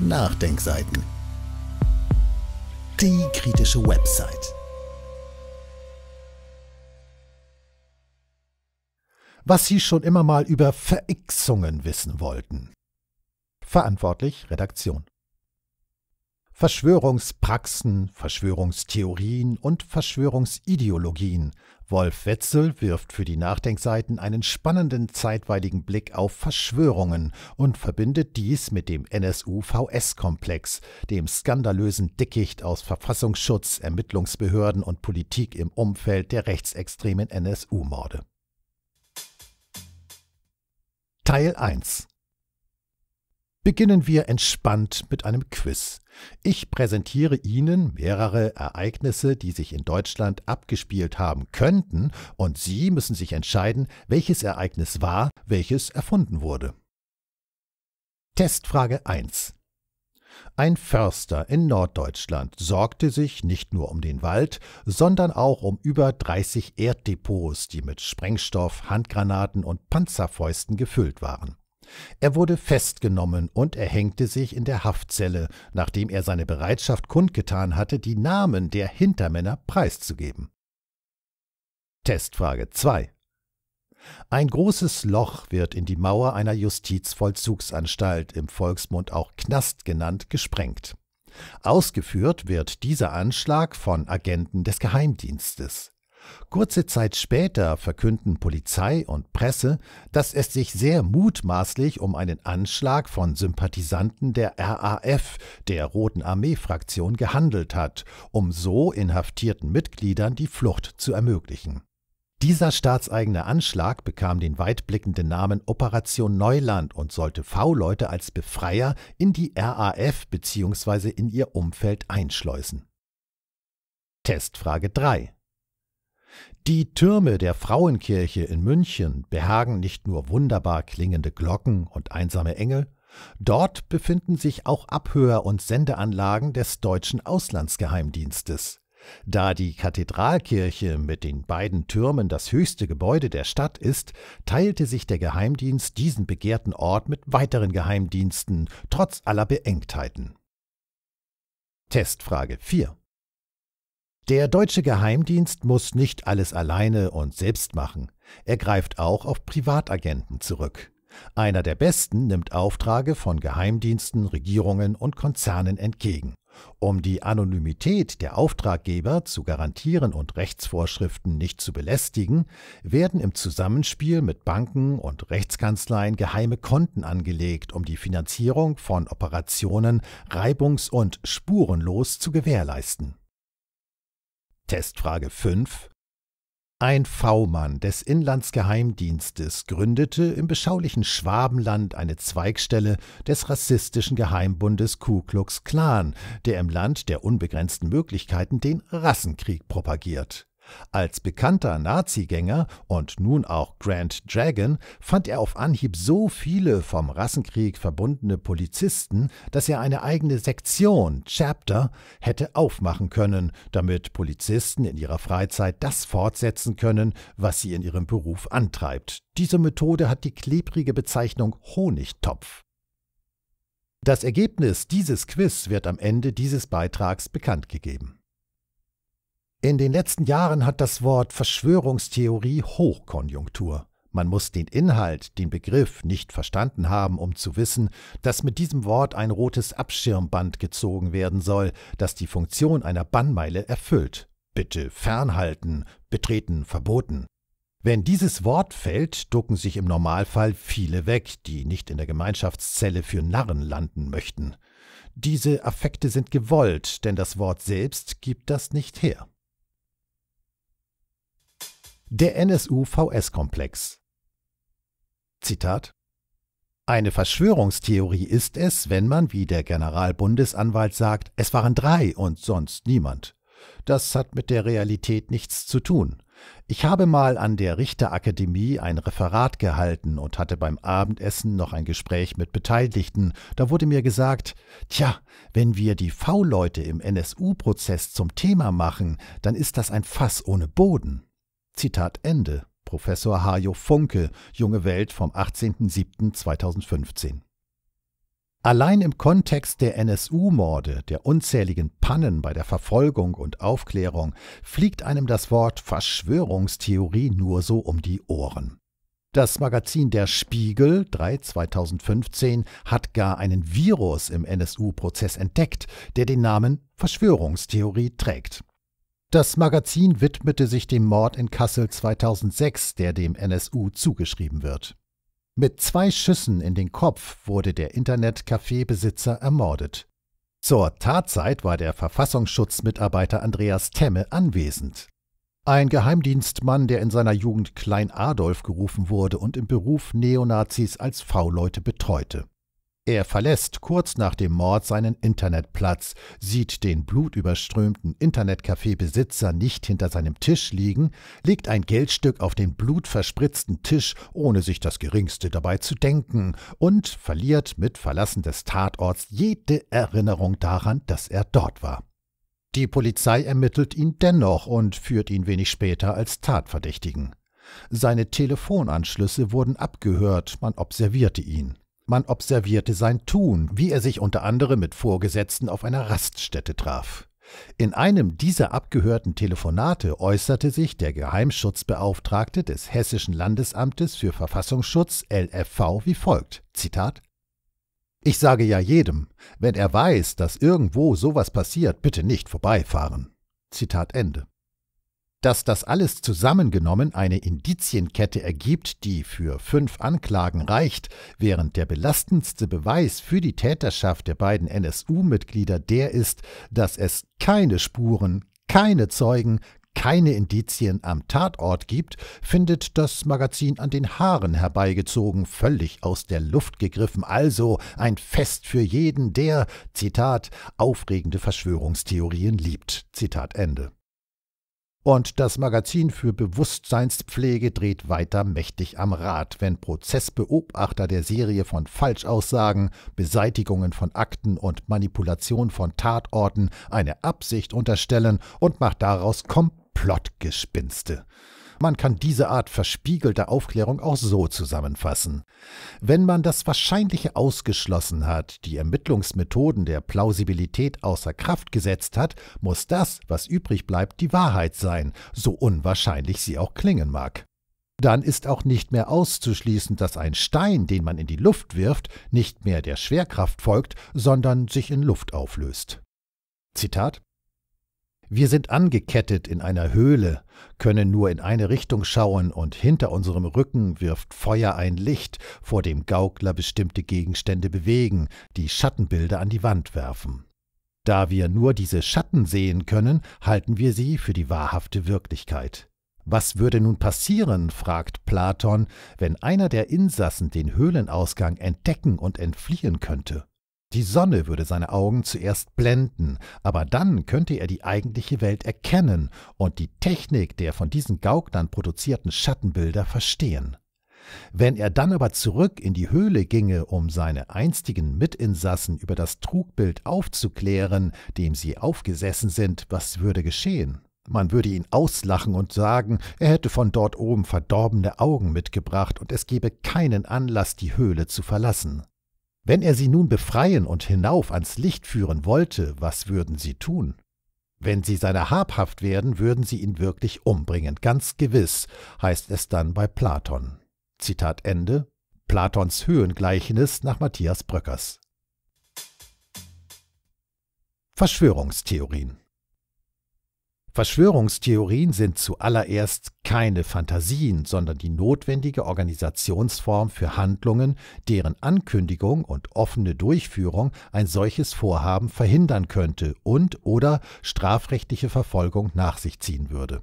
Nachdenkseiten. Die kritische Website. Was Sie schon immer mal über Verixungen wissen wollten. Verantwortlich Redaktion. Verschwörungspraxen, Verschwörungstheorien und Verschwörungsideologien Wolf Wetzel wirft für die Nachdenkseiten einen spannenden zeitweiligen Blick auf Verschwörungen und verbindet dies mit dem NSU-VS-Komplex, dem skandalösen Dickicht aus Verfassungsschutz, Ermittlungsbehörden und Politik im Umfeld der rechtsextremen NSU-Morde. Teil 1 Beginnen wir entspannt mit einem Quiz. Ich präsentiere Ihnen mehrere Ereignisse, die sich in Deutschland abgespielt haben könnten, und Sie müssen sich entscheiden, welches Ereignis war, welches erfunden wurde. Testfrage 1. Ein Förster in Norddeutschland sorgte sich nicht nur um den Wald, sondern auch um über 30 Erddepots, die mit Sprengstoff, Handgranaten und Panzerfäusten gefüllt waren. Er wurde festgenommen und erhängte sich in der Haftzelle, nachdem er seine Bereitschaft kundgetan hatte, die Namen der Hintermänner preiszugeben. Testfrage 2. Ein großes Loch wird in die Mauer einer Justizvollzugsanstalt, im Volksmund auch Knast genannt, gesprengt. Ausgeführt wird dieser Anschlag von Agenten des Geheimdienstes. Kurze Zeit später verkünden Polizei und Presse, dass es sich sehr mutmaßlich um einen Anschlag von Sympathisanten der RAF, der Roten Armee-Fraktion, gehandelt hat, um so inhaftierten Mitgliedern die Flucht zu ermöglichen. Dieser staatseigene Anschlag bekam den weitblickenden Namen Operation Neuland und sollte V-Leute als Befreier in die RAF bzw. in ihr Umfeld einschleusen. Testfrage 3. Die Türme der Frauenkirche in München behagen nicht nur wunderbar klingende Glocken und einsame Engel, dort befinden sich auch Abhör- und Sendeanlagen des deutschen Auslandsgeheimdienstes. Da die Kathedralkirche mit den beiden Türmen das höchste Gebäude der Stadt ist, teilte sich der Geheimdienst diesen begehrten Ort mit weiteren Geheimdiensten, trotz aller Beengtheiten. Testfrage 4 der deutsche Geheimdienst muss nicht alles alleine und selbst machen. Er greift auch auf Privatagenten zurück. Einer der besten nimmt Aufträge von Geheimdiensten, Regierungen und Konzernen entgegen. Um die Anonymität der Auftraggeber zu garantieren und Rechtsvorschriften nicht zu belästigen, werden im Zusammenspiel mit Banken und Rechtskanzleien geheime Konten angelegt, um die Finanzierung von Operationen reibungs- und spurenlos zu gewährleisten. Testfrage 5. Ein V-Mann des Inlandsgeheimdienstes gründete im beschaulichen Schwabenland eine Zweigstelle des rassistischen Geheimbundes Ku Klux Klan, der im Land der unbegrenzten Möglichkeiten den Rassenkrieg propagiert. Als bekannter Nazigänger und nun auch Grand Dragon fand er auf Anhieb so viele vom Rassenkrieg verbundene Polizisten, dass er eine eigene Sektion, Chapter, hätte aufmachen können, damit Polizisten in ihrer Freizeit das fortsetzen können, was sie in ihrem Beruf antreibt. Diese Methode hat die klebrige Bezeichnung Honigtopf. Das Ergebnis dieses Quiz wird am Ende dieses Beitrags bekannt gegeben. In den letzten Jahren hat das Wort Verschwörungstheorie Hochkonjunktur. Man muss den Inhalt, den Begriff nicht verstanden haben, um zu wissen, dass mit diesem Wort ein rotes Abschirmband gezogen werden soll, das die Funktion einer Bannmeile erfüllt. Bitte fernhalten, betreten verboten. Wenn dieses Wort fällt, ducken sich im Normalfall viele weg, die nicht in der Gemeinschaftszelle für Narren landen möchten. Diese Affekte sind gewollt, denn das Wort selbst gibt das nicht her. Der NSU-VS-Komplex. Zitat eine Verschwörungstheorie ist es, wenn man, wie der Generalbundesanwalt sagt, es waren drei und sonst niemand. Das hat mit der Realität nichts zu tun. Ich habe mal an der Richterakademie ein Referat gehalten und hatte beim Abendessen noch ein Gespräch mit Beteiligten. Da wurde mir gesagt, tja, wenn wir die V-Leute im NSU-Prozess zum Thema machen, dann ist das ein Fass ohne Boden. Zitat Ende. Professor Hajo Funke, Junge Welt vom 18.07.2015. Allein im Kontext der NSU-Morde, der unzähligen Pannen bei der Verfolgung und Aufklärung, fliegt einem das Wort Verschwörungstheorie nur so um die Ohren. Das Magazin Der Spiegel 3 2015 hat gar einen Virus im NSU-Prozess entdeckt, der den Namen Verschwörungstheorie trägt. Das Magazin widmete sich dem Mord in Kassel 2006, der dem NSU zugeschrieben wird. Mit zwei Schüssen in den Kopf wurde der Internet-Café-Besitzer ermordet. Zur Tatzeit war der Verfassungsschutzmitarbeiter Andreas Temme anwesend. Ein Geheimdienstmann, der in seiner Jugend Klein Adolf gerufen wurde und im Beruf Neonazis als V-Leute betreute. Er verlässt kurz nach dem Mord seinen Internetplatz, sieht den blutüberströmten Internetcafé-Besitzer nicht hinter seinem Tisch liegen, legt ein Geldstück auf den blutverspritzten Tisch, ohne sich das geringste dabei zu denken, und verliert mit Verlassen des Tatorts jede Erinnerung daran, dass er dort war. Die Polizei ermittelt ihn dennoch und führt ihn wenig später als Tatverdächtigen. Seine Telefonanschlüsse wurden abgehört, man observierte ihn. Man observierte sein Tun, wie er sich unter anderem mit Vorgesetzten auf einer Raststätte traf. In einem dieser abgehörten Telefonate äußerte sich der Geheimschutzbeauftragte des Hessischen Landesamtes für Verfassungsschutz LFV wie folgt Zitat Ich sage ja jedem, wenn er weiß, dass irgendwo sowas passiert, bitte nicht vorbeifahren. Zitat Ende. Dass das alles zusammengenommen eine Indizienkette ergibt, die für fünf Anklagen reicht, während der belastendste Beweis für die Täterschaft der beiden NSU-Mitglieder der ist, dass es keine Spuren, keine Zeugen, keine Indizien am Tatort gibt, findet das Magazin an den Haaren herbeigezogen, völlig aus der Luft gegriffen, also ein Fest für jeden, der, Zitat, aufregende Verschwörungstheorien liebt. Zitat Ende. Und das Magazin für Bewusstseinspflege dreht weiter mächtig am Rad, wenn Prozessbeobachter der Serie von Falschaussagen, Beseitigungen von Akten und Manipulation von Tatorten eine Absicht unterstellen und macht daraus Komplottgespinste. Man kann diese Art verspiegelter Aufklärung auch so zusammenfassen. Wenn man das Wahrscheinliche ausgeschlossen hat, die Ermittlungsmethoden der Plausibilität außer Kraft gesetzt hat, muss das, was übrig bleibt, die Wahrheit sein, so unwahrscheinlich sie auch klingen mag. Dann ist auch nicht mehr auszuschließen, dass ein Stein, den man in die Luft wirft, nicht mehr der Schwerkraft folgt, sondern sich in Luft auflöst. Zitat wir sind angekettet in einer Höhle, können nur in eine Richtung schauen und hinter unserem Rücken wirft Feuer ein Licht, vor dem Gaukler bestimmte Gegenstände bewegen, die Schattenbilder an die Wand werfen. Da wir nur diese Schatten sehen können, halten wir sie für die wahrhafte Wirklichkeit. Was würde nun passieren, fragt Platon, wenn einer der Insassen den Höhlenausgang entdecken und entfliehen könnte? Die Sonne würde seine Augen zuerst blenden, aber dann könnte er die eigentliche Welt erkennen und die Technik der von diesen Gauklern produzierten Schattenbilder verstehen. Wenn er dann aber zurück in die Höhle ginge, um seine einstigen Mitinsassen über das Trugbild aufzuklären, dem sie aufgesessen sind, was würde geschehen? Man würde ihn auslachen und sagen, er hätte von dort oben verdorbene Augen mitgebracht und es gebe keinen Anlass, die Höhle zu verlassen. Wenn er sie nun befreien und hinauf ans Licht führen wollte, was würden sie tun? Wenn sie seiner habhaft werden, würden sie ihn wirklich umbringen, ganz gewiss, heißt es dann bei Platon. Zitat Ende. Platons Höhengleichnis nach Matthias Bröckers. Verschwörungstheorien Verschwörungstheorien sind zuallererst keine Fantasien, sondern die notwendige Organisationsform für Handlungen, deren Ankündigung und offene Durchführung ein solches Vorhaben verhindern könnte und oder strafrechtliche Verfolgung nach sich ziehen würde.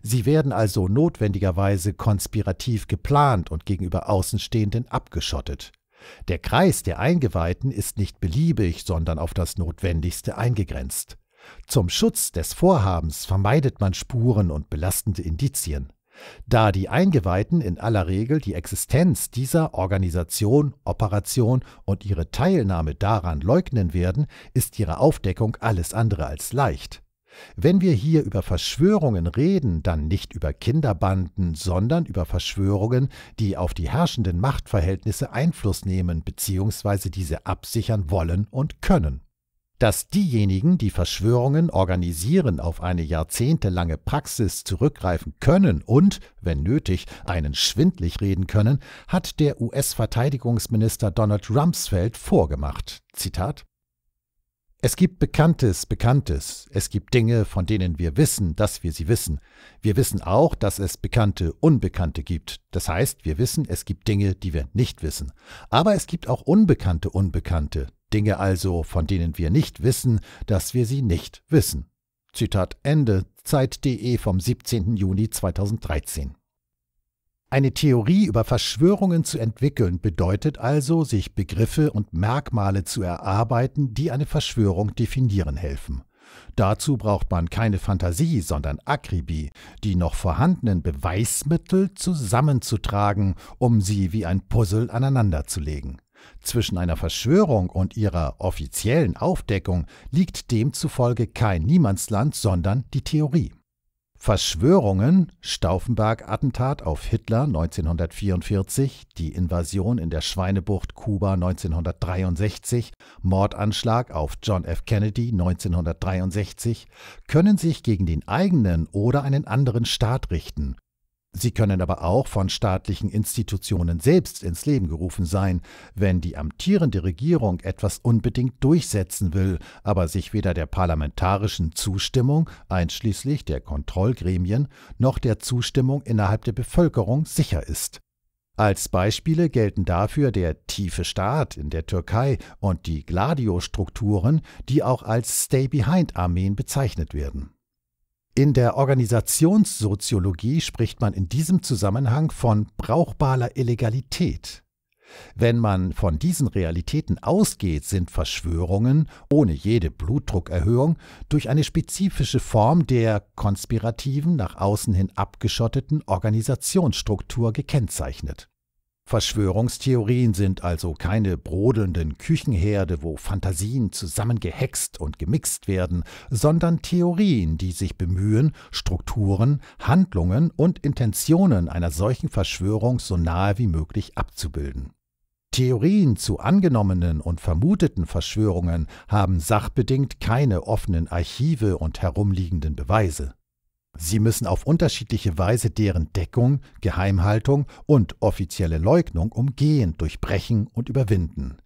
Sie werden also notwendigerweise konspirativ geplant und gegenüber Außenstehenden abgeschottet. Der Kreis der Eingeweihten ist nicht beliebig, sondern auf das Notwendigste eingegrenzt. Zum Schutz des Vorhabens vermeidet man Spuren und belastende Indizien, da die Eingeweihten in aller Regel die Existenz dieser Organisation, Operation und ihre Teilnahme daran leugnen werden, ist ihre Aufdeckung alles andere als leicht. Wenn wir hier über Verschwörungen reden, dann nicht über Kinderbanden, sondern über Verschwörungen, die auf die herrschenden Machtverhältnisse Einfluss nehmen bzw. diese absichern wollen und können dass diejenigen, die Verschwörungen organisieren, auf eine jahrzehntelange Praxis zurückgreifen können und, wenn nötig, einen schwindlig reden können, hat der US-Verteidigungsminister Donald Rumsfeld vorgemacht. Zitat es gibt Bekanntes, Bekanntes. Es gibt Dinge, von denen wir wissen, dass wir sie wissen. Wir wissen auch, dass es bekannte Unbekannte gibt. Das heißt, wir wissen, es gibt Dinge, die wir nicht wissen. Aber es gibt auch unbekannte Unbekannte. Dinge also, von denen wir nicht wissen, dass wir sie nicht wissen. Zitat Ende, Zeit.de vom 17. Juni 2013. Eine Theorie über Verschwörungen zu entwickeln bedeutet also, sich Begriffe und Merkmale zu erarbeiten, die eine Verschwörung definieren helfen. Dazu braucht man keine Fantasie, sondern Akribie, die noch vorhandenen Beweismittel zusammenzutragen, um sie wie ein Puzzle aneinanderzulegen. Zwischen einer Verschwörung und ihrer offiziellen Aufdeckung liegt demzufolge kein Niemandsland, sondern die Theorie. Verschwörungen, Stauffenberg-Attentat auf Hitler 1944, die Invasion in der Schweinebucht Kuba 1963, Mordanschlag auf John F. Kennedy 1963, können sich gegen den eigenen oder einen anderen Staat richten Sie können aber auch von staatlichen Institutionen selbst ins Leben gerufen sein, wenn die amtierende Regierung etwas unbedingt durchsetzen will, aber sich weder der parlamentarischen Zustimmung, einschließlich der Kontrollgremien, noch der Zustimmung innerhalb der Bevölkerung sicher ist. Als Beispiele gelten dafür der tiefe Staat in der Türkei und die Gladio-Strukturen, die auch als Stay-Behind-Armeen bezeichnet werden. In der Organisationssoziologie spricht man in diesem Zusammenhang von brauchbarer Illegalität. Wenn man von diesen Realitäten ausgeht, sind Verschwörungen ohne jede Blutdruckerhöhung durch eine spezifische Form der konspirativen, nach außen hin abgeschotteten Organisationsstruktur gekennzeichnet. Verschwörungstheorien sind also keine brodelnden Küchenherde, wo Fantasien zusammengehext und gemixt werden, sondern Theorien, die sich bemühen, Strukturen, Handlungen und Intentionen einer solchen Verschwörung so nahe wie möglich abzubilden. Theorien zu angenommenen und vermuteten Verschwörungen haben sachbedingt keine offenen Archive und herumliegenden Beweise. Sie müssen auf unterschiedliche Weise deren Deckung, Geheimhaltung und offizielle Leugnung umgehen, durchbrechen und überwinden.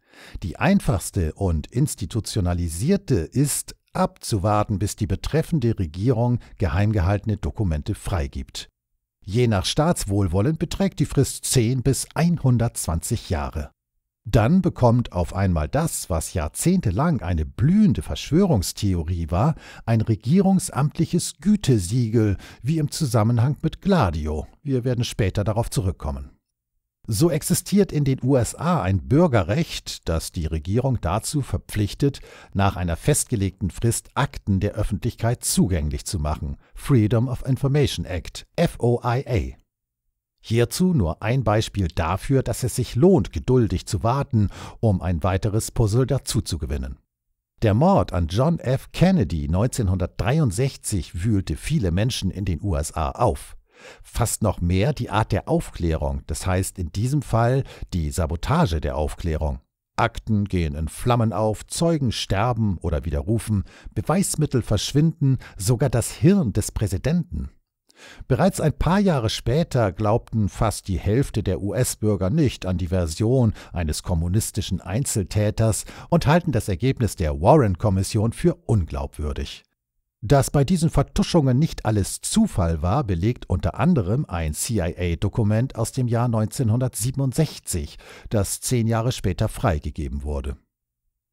Die einfachste und institutionalisierte ist, abzuwarten, bis die betreffende Regierung geheim gehaltene Dokumente freigibt. Je nach Staatswohlwollen beträgt die Frist 10 bis 120 Jahre dann bekommt auf einmal das, was jahrzehntelang eine blühende Verschwörungstheorie war, ein regierungsamtliches Gütesiegel, wie im Zusammenhang mit Gladio. Wir werden später darauf zurückkommen. So existiert in den USA ein Bürgerrecht, das die Regierung dazu verpflichtet, nach einer festgelegten Frist Akten der Öffentlichkeit zugänglich zu machen. Freedom of Information Act, FOIA. Hierzu nur ein Beispiel dafür, dass es sich lohnt, geduldig zu warten, um ein weiteres Puzzle dazuzugewinnen. Der Mord an John F. Kennedy 1963 wühlte viele Menschen in den USA auf. Fast noch mehr die Art der Aufklärung, das heißt in diesem Fall die Sabotage der Aufklärung. Akten gehen in Flammen auf, Zeugen sterben oder widerrufen, Beweismittel verschwinden, sogar das Hirn des Präsidenten. Bereits ein paar Jahre später glaubten fast die Hälfte der US-Bürger nicht an die Version eines kommunistischen Einzeltäters und halten das Ergebnis der Warren-Kommission für unglaubwürdig. Dass bei diesen Vertuschungen nicht alles Zufall war, belegt unter anderem ein CIA-Dokument aus dem Jahr 1967, das zehn Jahre später freigegeben wurde.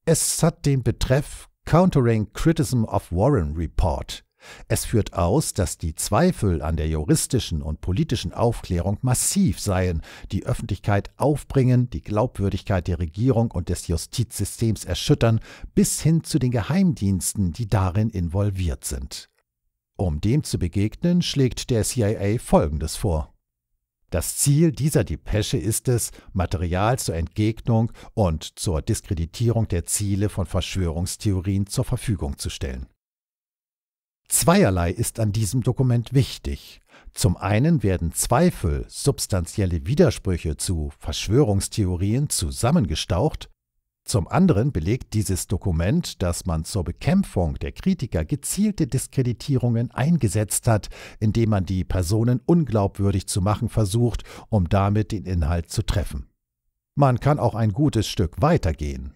Es hat den Betreff Countering Criticism of Warren Report es führt aus, dass die Zweifel an der juristischen und politischen Aufklärung massiv seien, die Öffentlichkeit aufbringen, die Glaubwürdigkeit der Regierung und des Justizsystems erschüttern, bis hin zu den Geheimdiensten, die darin involviert sind. Um dem zu begegnen, schlägt der CIA Folgendes vor. Das Ziel dieser Depesche ist es, Material zur Entgegnung und zur Diskreditierung der Ziele von Verschwörungstheorien zur Verfügung zu stellen. Zweierlei ist an diesem Dokument wichtig. Zum einen werden Zweifel, substanzielle Widersprüche zu Verschwörungstheorien zusammengestaucht, zum anderen belegt dieses Dokument, dass man zur Bekämpfung der Kritiker gezielte Diskreditierungen eingesetzt hat, indem man die Personen unglaubwürdig zu machen versucht, um damit den Inhalt zu treffen. Man kann auch ein gutes Stück weitergehen.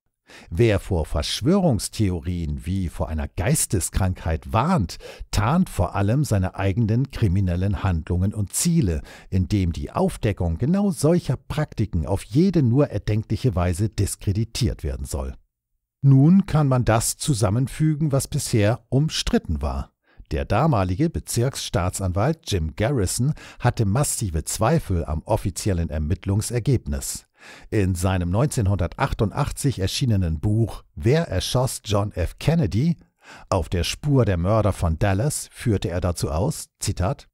Wer vor Verschwörungstheorien wie vor einer Geisteskrankheit warnt, tarnt vor allem seine eigenen kriminellen Handlungen und Ziele, indem die Aufdeckung genau solcher Praktiken auf jede nur erdenkliche Weise diskreditiert werden soll. Nun kann man das zusammenfügen, was bisher umstritten war. Der damalige Bezirksstaatsanwalt Jim Garrison hatte massive Zweifel am offiziellen Ermittlungsergebnis. In seinem 1988 erschienenen Buch Wer erschoss John F. Kennedy? Auf der Spur der Mörder von Dallas führte er dazu aus, Zitat,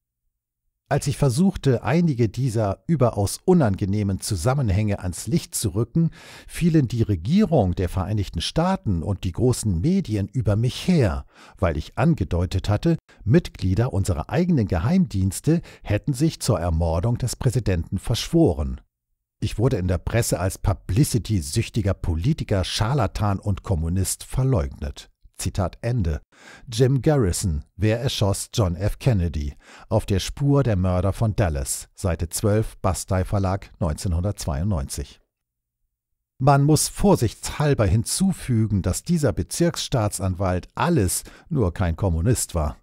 als ich versuchte, einige dieser überaus unangenehmen Zusammenhänge ans Licht zu rücken, fielen die Regierung der Vereinigten Staaten und die großen Medien über mich her, weil ich angedeutet hatte, Mitglieder unserer eigenen Geheimdienste hätten sich zur Ermordung des Präsidenten verschworen. Ich wurde in der Presse als publicity-süchtiger Politiker, Scharlatan und Kommunist verleugnet. Zitat Ende. Jim Garrison, wer erschoss John F. Kennedy? Auf der Spur der Mörder von Dallas, Seite 12, Bastei Verlag 1992. Man muss vorsichtshalber hinzufügen, dass dieser Bezirksstaatsanwalt alles, nur kein Kommunist war.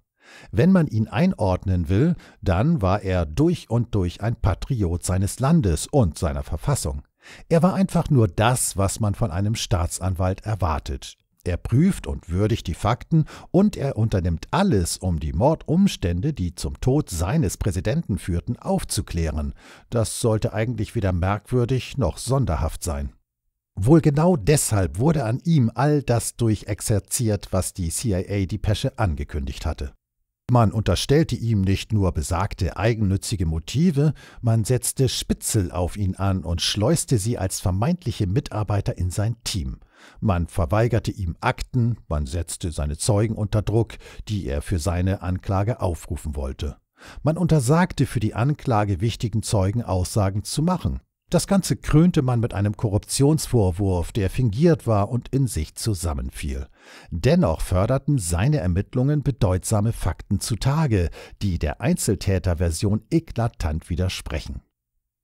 Wenn man ihn einordnen will, dann war er durch und durch ein Patriot seines Landes und seiner Verfassung. Er war einfach nur das, was man von einem Staatsanwalt erwartet. Er prüft und würdigt die Fakten und er unternimmt alles, um die Mordumstände, die zum Tod seines Präsidenten führten, aufzuklären. Das sollte eigentlich weder merkwürdig noch sonderhaft sein. Wohl genau deshalb wurde an ihm all das durchexerziert, was die CIA Depesche angekündigt hatte. Man unterstellte ihm nicht nur besagte eigennützige Motive, man setzte Spitzel auf ihn an und schleuste sie als vermeintliche Mitarbeiter in sein Team. Man verweigerte ihm Akten, man setzte seine Zeugen unter Druck, die er für seine Anklage aufrufen wollte. Man untersagte für die Anklage wichtigen Zeugen Aussagen zu machen. Das Ganze krönte man mit einem Korruptionsvorwurf, der fingiert war und in sich zusammenfiel. Dennoch förderten seine Ermittlungen bedeutsame Fakten zutage, die der Einzeltäterversion eklatant widersprechen.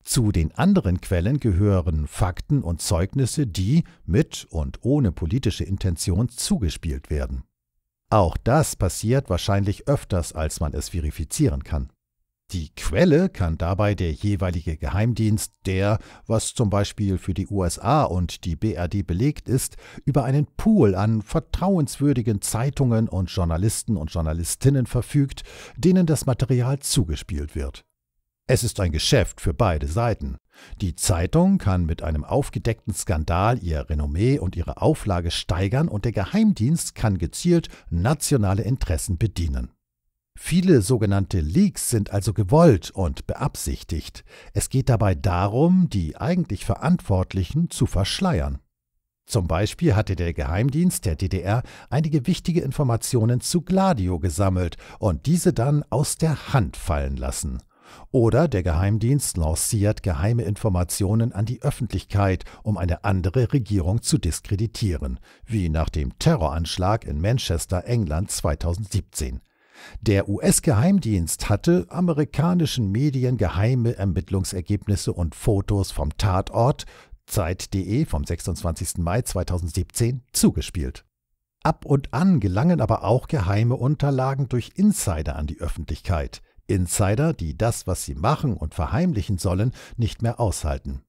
Zu den anderen Quellen gehören Fakten und Zeugnisse, die mit und ohne politische Intention zugespielt werden. Auch das passiert wahrscheinlich öfters, als man es verifizieren kann. Die Quelle kann dabei der jeweilige Geheimdienst, der, was zum Beispiel für die USA und die BRD belegt ist, über einen Pool an vertrauenswürdigen Zeitungen und Journalisten und Journalistinnen verfügt, denen das Material zugespielt wird. Es ist ein Geschäft für beide Seiten. Die Zeitung kann mit einem aufgedeckten Skandal ihr Renommee und ihre Auflage steigern und der Geheimdienst kann gezielt nationale Interessen bedienen. Viele sogenannte Leaks sind also gewollt und beabsichtigt. Es geht dabei darum, die eigentlich Verantwortlichen zu verschleiern. Zum Beispiel hatte der Geheimdienst der DDR einige wichtige Informationen zu Gladio gesammelt und diese dann aus der Hand fallen lassen. Oder der Geheimdienst lanciert geheime Informationen an die Öffentlichkeit, um eine andere Regierung zu diskreditieren, wie nach dem Terroranschlag in Manchester, England 2017. Der US-Geheimdienst hatte amerikanischen Medien geheime Ermittlungsergebnisse und Fotos vom Tatort Zeit.de vom 26. Mai 2017 zugespielt. Ab und an gelangen aber auch geheime Unterlagen durch Insider an die Öffentlichkeit. Insider, die das, was sie machen und verheimlichen sollen, nicht mehr aushalten.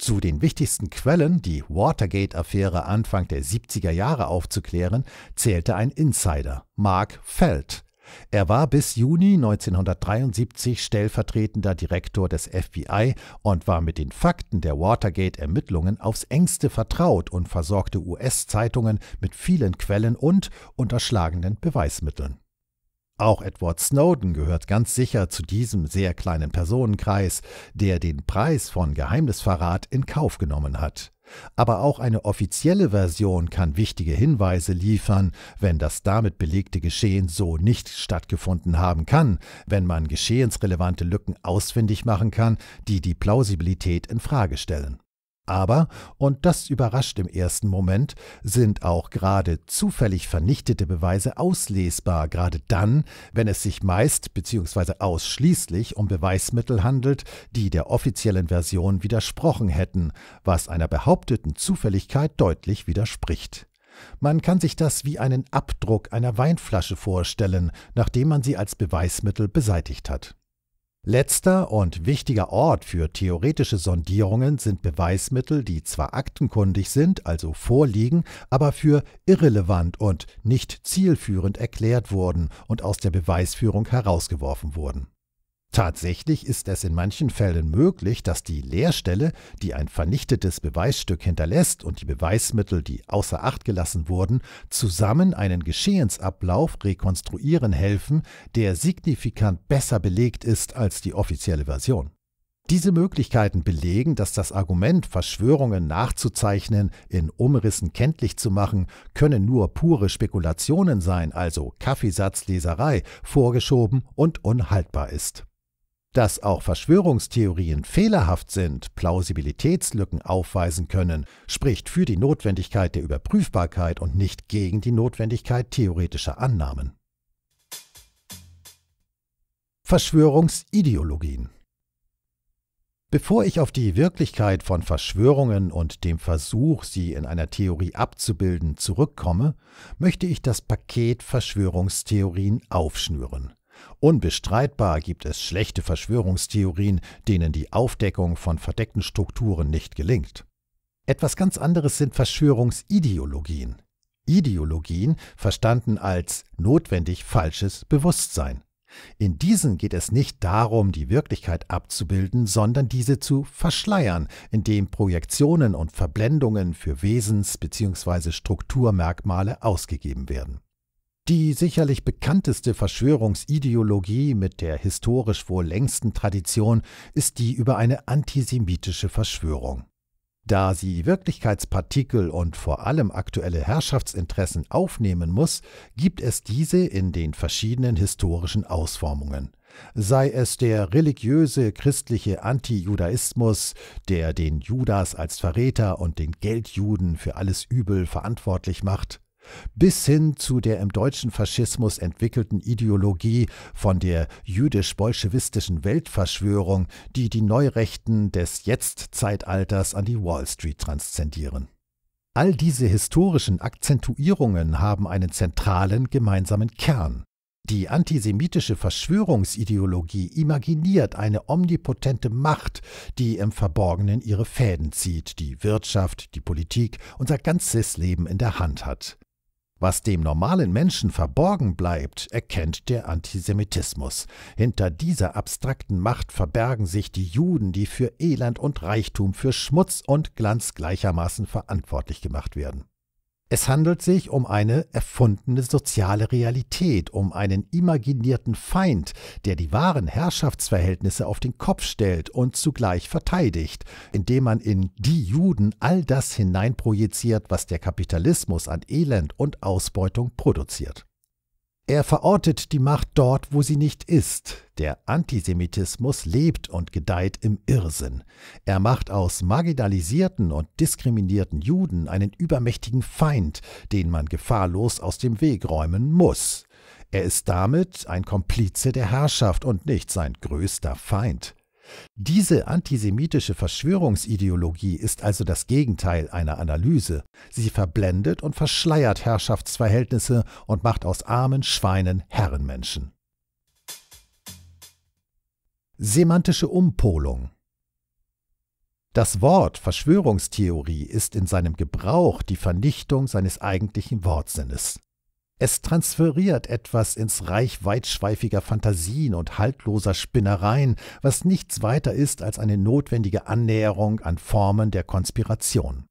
Zu den wichtigsten Quellen, die Watergate-Affäre Anfang der 70er Jahre aufzuklären, zählte ein Insider, Mark Feld, er war bis Juni 1973 stellvertretender Direktor des FBI und war mit den Fakten der Watergate-Ermittlungen aufs engste vertraut und versorgte US-Zeitungen mit vielen Quellen und unterschlagenen Beweismitteln. Auch Edward Snowden gehört ganz sicher zu diesem sehr kleinen Personenkreis, der den Preis von Geheimnisverrat in Kauf genommen hat. Aber auch eine offizielle Version kann wichtige Hinweise liefern, wenn das damit belegte Geschehen so nicht stattgefunden haben kann, wenn man geschehensrelevante Lücken ausfindig machen kann, die die Plausibilität in Frage stellen. Aber, und das überrascht im ersten Moment, sind auch gerade zufällig vernichtete Beweise auslesbar, gerade dann, wenn es sich meist bzw. ausschließlich um Beweismittel handelt, die der offiziellen Version widersprochen hätten, was einer behaupteten Zufälligkeit deutlich widerspricht. Man kann sich das wie einen Abdruck einer Weinflasche vorstellen, nachdem man sie als Beweismittel beseitigt hat. Letzter und wichtiger Ort für theoretische Sondierungen sind Beweismittel, die zwar aktenkundig sind, also vorliegen, aber für irrelevant und nicht zielführend erklärt wurden und aus der Beweisführung herausgeworfen wurden Tatsächlich ist es in manchen Fällen möglich, dass die Leerstelle, die ein vernichtetes Beweisstück hinterlässt und die Beweismittel, die außer Acht gelassen wurden, zusammen einen Geschehensablauf rekonstruieren helfen, der signifikant besser belegt ist als die offizielle Version. Diese Möglichkeiten belegen, dass das Argument, Verschwörungen nachzuzeichnen, in Umrissen kenntlich zu machen, können nur pure Spekulationen sein, also Kaffeesatzleserei, vorgeschoben und unhaltbar ist. Dass auch Verschwörungstheorien fehlerhaft sind, Plausibilitätslücken aufweisen können, spricht für die Notwendigkeit der Überprüfbarkeit und nicht gegen die Notwendigkeit theoretischer Annahmen. Verschwörungsideologien Bevor ich auf die Wirklichkeit von Verschwörungen und dem Versuch, sie in einer Theorie abzubilden, zurückkomme, möchte ich das Paket Verschwörungstheorien aufschnüren. Unbestreitbar gibt es schlechte Verschwörungstheorien, denen die Aufdeckung von verdeckten Strukturen nicht gelingt. Etwas ganz anderes sind Verschwörungsideologien. Ideologien verstanden als notwendig falsches Bewusstsein. In diesen geht es nicht darum, die Wirklichkeit abzubilden, sondern diese zu verschleiern, indem Projektionen und Verblendungen für Wesens- bzw. Strukturmerkmale ausgegeben werden. Die sicherlich bekannteste Verschwörungsideologie mit der historisch wohl längsten Tradition ist die über eine antisemitische Verschwörung. Da sie Wirklichkeitspartikel und vor allem aktuelle Herrschaftsinteressen aufnehmen muss, gibt es diese in den verschiedenen historischen Ausformungen. Sei es der religiöse christliche Antijudaismus, der den Judas als Verräter und den Geldjuden für alles Übel verantwortlich macht, bis hin zu der im deutschen Faschismus entwickelten Ideologie von der jüdisch-bolschewistischen Weltverschwörung, die die Neurechten des Jetzt-Zeitalters an die Wall Street transzendieren. All diese historischen Akzentuierungen haben einen zentralen gemeinsamen Kern. Die antisemitische Verschwörungsideologie imaginiert eine omnipotente Macht, die im Verborgenen ihre Fäden zieht, die Wirtschaft, die Politik, unser ganzes Leben in der Hand hat. Was dem normalen Menschen verborgen bleibt, erkennt der Antisemitismus. Hinter dieser abstrakten Macht verbergen sich die Juden, die für Elend und Reichtum, für Schmutz und Glanz gleichermaßen verantwortlich gemacht werden. Es handelt sich um eine erfundene soziale Realität, um einen imaginierten Feind, der die wahren Herrschaftsverhältnisse auf den Kopf stellt und zugleich verteidigt, indem man in die Juden all das hineinprojiziert, was der Kapitalismus an Elend und Ausbeutung produziert. Er verortet die Macht dort, wo sie nicht ist. Der Antisemitismus lebt und gedeiht im Irrsinn. Er macht aus marginalisierten und diskriminierten Juden einen übermächtigen Feind, den man gefahrlos aus dem Weg räumen muss. Er ist damit ein Komplize der Herrschaft und nicht sein größter Feind. Diese antisemitische Verschwörungsideologie ist also das Gegenteil einer Analyse. Sie verblendet und verschleiert Herrschaftsverhältnisse und macht aus armen Schweinen Herrenmenschen. Semantische Umpolung das Wort Verschwörungstheorie ist in seinem Gebrauch die Vernichtung seines eigentlichen Wortsinnes. Es transferiert etwas ins Reich weitschweifiger Fantasien und haltloser Spinnereien, was nichts weiter ist als eine notwendige Annäherung an Formen der Konspiration.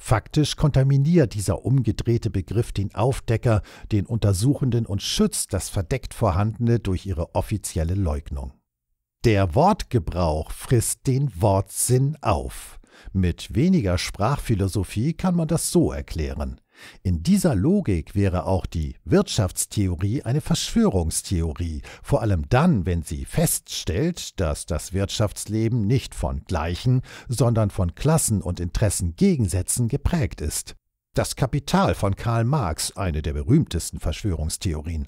Faktisch kontaminiert dieser umgedrehte Begriff den Aufdecker, den Untersuchenden und schützt das verdeckt Vorhandene durch ihre offizielle Leugnung. Der Wortgebrauch frisst den Wortsinn auf. Mit weniger Sprachphilosophie kann man das so erklären. In dieser Logik wäre auch die Wirtschaftstheorie eine Verschwörungstheorie, vor allem dann, wenn sie feststellt, dass das Wirtschaftsleben nicht von gleichen, sondern von Klassen und Interessengegensätzen geprägt ist. Das Kapital von Karl Marx, eine der berühmtesten Verschwörungstheorien.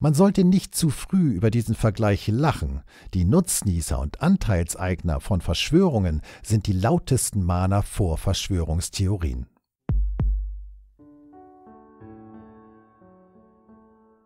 Man sollte nicht zu früh über diesen Vergleich lachen. Die Nutznießer und Anteilseigner von Verschwörungen sind die lautesten Mahner vor Verschwörungstheorien.